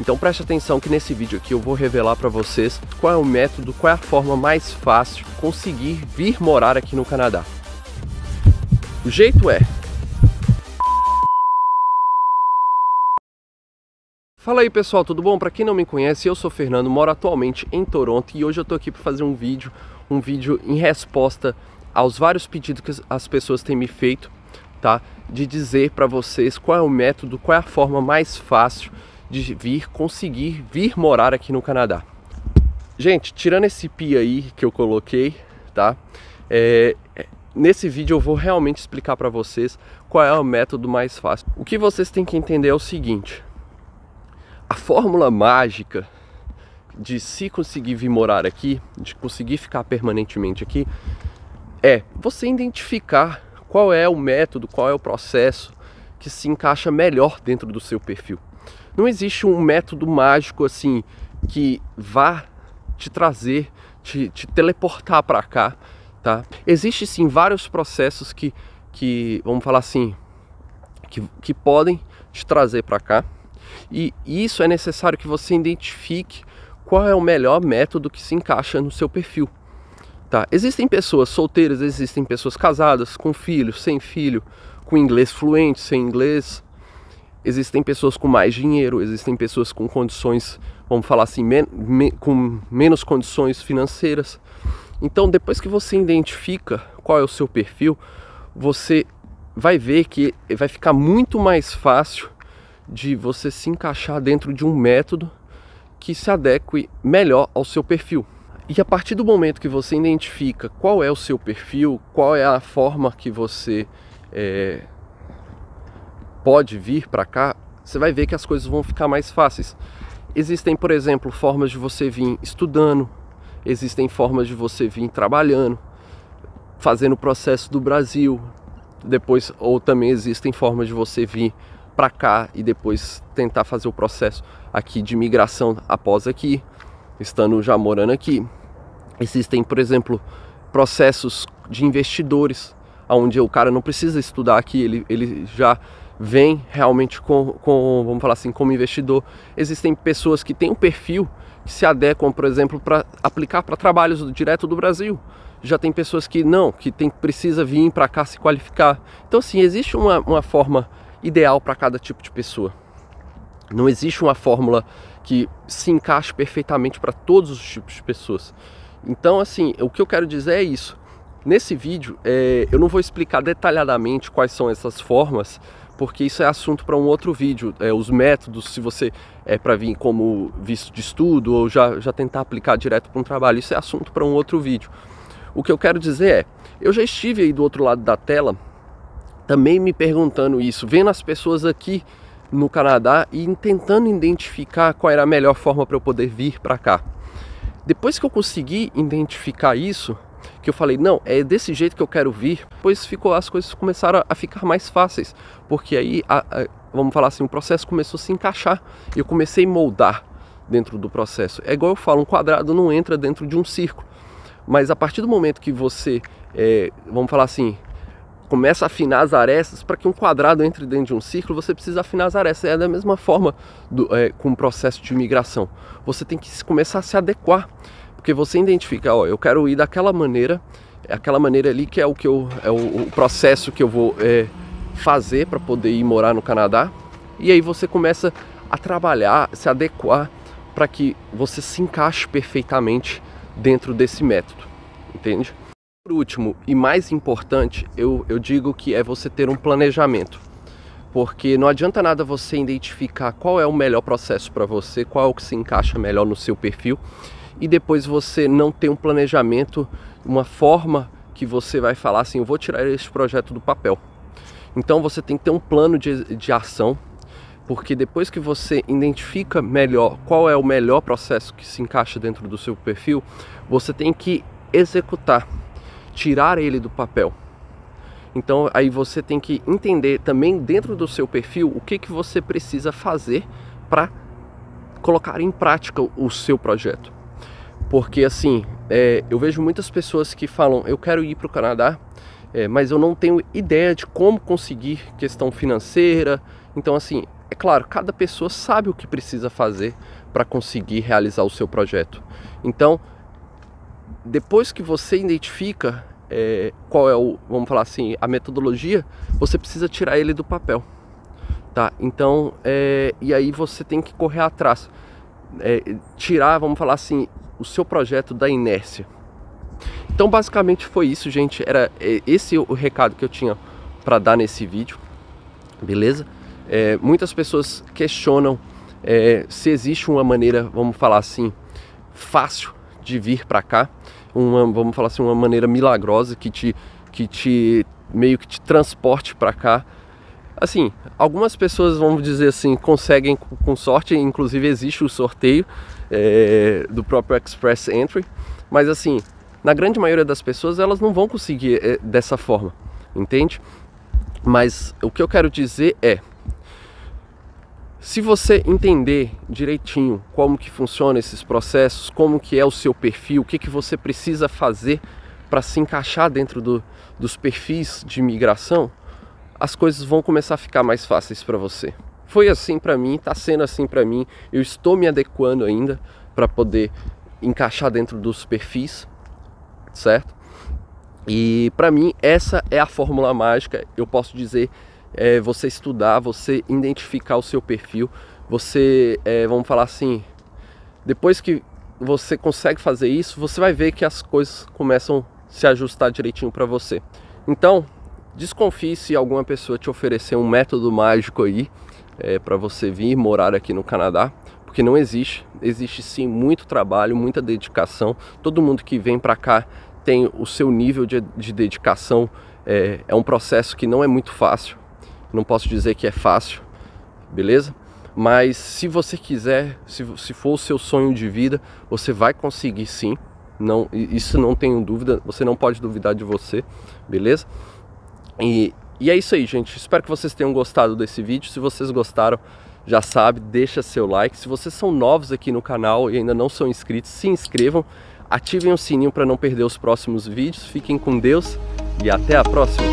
Então preste atenção que nesse vídeo aqui eu vou revelar para vocês qual é o método, qual é a forma mais fácil de conseguir vir morar aqui no Canadá. O jeito é... Fala aí pessoal, tudo bom? Para quem não me conhece, eu sou Fernando, moro atualmente em Toronto e hoje eu tô aqui para fazer um vídeo, um vídeo em resposta aos vários pedidos que as pessoas têm me feito, tá? De dizer para vocês qual é o método, qual é a forma mais fácil de vir conseguir vir morar aqui no Canadá. Gente, tirando esse pi aí que eu coloquei, tá? É, nesse vídeo eu vou realmente explicar para vocês qual é o método mais fácil. O que vocês têm que entender é o seguinte: a fórmula mágica de se conseguir vir morar aqui, de conseguir ficar permanentemente aqui, é você identificar qual é o método, qual é o processo que se encaixa melhor dentro do seu perfil. Não existe um método mágico assim que vá te trazer, te, te teleportar para cá, tá? Existe sim vários processos que, que vamos falar assim, que, que podem te trazer para cá. E isso é necessário que você identifique qual é o melhor método que se encaixa no seu perfil. Tá? Existem pessoas solteiras, existem pessoas casadas, com filho, sem filho, com inglês fluente, sem inglês, existem pessoas com mais dinheiro, existem pessoas com condições, vamos falar assim, men me com menos condições financeiras. Então, depois que você identifica qual é o seu perfil, você vai ver que vai ficar muito mais fácil de você se encaixar dentro de um método que se adeque melhor ao seu perfil. E a partir do momento que você identifica qual é o seu perfil, qual é a forma que você é, pode vir para cá, você vai ver que as coisas vão ficar mais fáceis. Existem, por exemplo, formas de você vir estudando, existem formas de você vir trabalhando, fazendo o processo do Brasil, depois ou também existem formas de você vir para cá e depois tentar fazer o processo aqui de migração após aqui, estando já morando aqui. Existem, por exemplo, processos de investidores, onde o cara não precisa estudar aqui, ele, ele já vem realmente com, com, vamos falar assim, como investidor. Existem pessoas que têm um perfil que se adequam, por exemplo, para aplicar para trabalhos direto do Brasil. Já tem pessoas que não, que tem, precisa vir para cá se qualificar. Então, assim, existe uma, uma forma ideal para cada tipo de pessoa. Não existe uma fórmula que se encaixe perfeitamente para todos os tipos de pessoas. Então, assim, o que eu quero dizer é isso. Nesse vídeo, é, eu não vou explicar detalhadamente quais são essas formas, porque isso é assunto para um outro vídeo. É, os métodos, se você é para vir como visto de estudo ou já, já tentar aplicar direto para um trabalho, isso é assunto para um outro vídeo. O que eu quero dizer é, eu já estive aí do outro lado da tela também me perguntando isso, vendo as pessoas aqui no Canadá e tentando identificar qual era a melhor forma para eu poder vir para cá. Depois que eu consegui identificar isso, que eu falei, não, é desse jeito que eu quero vir, pois ficou, as coisas começaram a ficar mais fáceis, porque aí, a, a, vamos falar assim, o processo começou a se encaixar, eu comecei a moldar dentro do processo. É igual eu falo, um quadrado não entra dentro de um círculo, mas a partir do momento que você, é, vamos falar assim, começa a afinar as arestas, para que um quadrado entre dentro de um círculo, você precisa afinar as arestas. É da mesma forma do, é, com o processo de imigração. Você tem que começar a se adequar. Porque você identifica, ó, eu quero ir daquela maneira, é aquela maneira ali que é o que eu, é o, o processo que eu vou é, fazer para poder ir morar no Canadá. E aí você começa a trabalhar, se adequar para que você se encaixe perfeitamente dentro desse método, entende? Por último e mais importante, eu, eu digo que é você ter um planejamento, porque não adianta nada você identificar qual é o melhor processo para você, qual é o que se encaixa melhor no seu perfil e depois você não tem um planejamento, uma forma que você vai falar assim, eu vou tirar esse projeto do papel. Então você tem que ter um plano de, de ação, porque depois que você identifica melhor qual é o melhor processo que se encaixa dentro do seu perfil, você tem que executar, tirar ele do papel. Então aí você tem que entender também dentro do seu perfil o que, que você precisa fazer para colocar em prática o seu projeto. Porque assim, é, eu vejo muitas pessoas que falam, eu quero ir para o Canadá, é, mas eu não tenho ideia de como conseguir questão financeira. Então, assim, é claro, cada pessoa sabe o que precisa fazer para conseguir realizar o seu projeto. Então, depois que você identifica é, qual é o, vamos falar assim, a metodologia, você precisa tirar ele do papel, tá? Então, é, e aí você tem que correr atrás, é, tirar, vamos falar assim, o seu projeto da inércia. Então, basicamente foi isso, gente. Era é, esse o recado que eu tinha para dar nesse vídeo, beleza? É, muitas pessoas questionam é, se existe uma maneira, vamos falar assim, fácil de vir para cá, uma, vamos falar assim, uma maneira milagrosa que te, que te meio que te transporte para cá Assim, algumas pessoas, vamos dizer assim, conseguem com sorte, inclusive existe o sorteio é, do próprio Express Entry, mas assim, na grande maioria das pessoas elas não vão conseguir é, dessa forma, entende? Mas o que eu quero dizer é, se você entender direitinho como que funcionam esses processos, como que é o seu perfil, o que, que você precisa fazer para se encaixar dentro do, dos perfis de migração, as coisas vão começar a ficar mais fáceis para você. Foi assim para mim, está sendo assim para mim. Eu estou me adequando ainda para poder encaixar dentro dos perfis, certo? E para mim essa é a fórmula mágica. Eu posso dizer, é, você estudar, você identificar o seu perfil, você, é, vamos falar assim, depois que você consegue fazer isso, você vai ver que as coisas começam a se ajustar direitinho para você. Então, Desconfie se alguma pessoa te oferecer um método mágico aí é, para você vir morar aqui no Canadá, porque não existe. Existe sim muito trabalho, muita dedicação. Todo mundo que vem para cá tem o seu nível de, de dedicação. É, é um processo que não é muito fácil. Não posso dizer que é fácil, beleza? Mas se você quiser, se, se for o seu sonho de vida, você vai conseguir sim. Não, isso não tenho dúvida. Você não pode duvidar de você, beleza? E, e é isso aí, gente. Espero que vocês tenham gostado desse vídeo. Se vocês gostaram, já sabe, deixa seu like. Se vocês são novos aqui no canal e ainda não são inscritos, se inscrevam, ativem o sininho para não perder os próximos vídeos. Fiquem com Deus e até a próxima.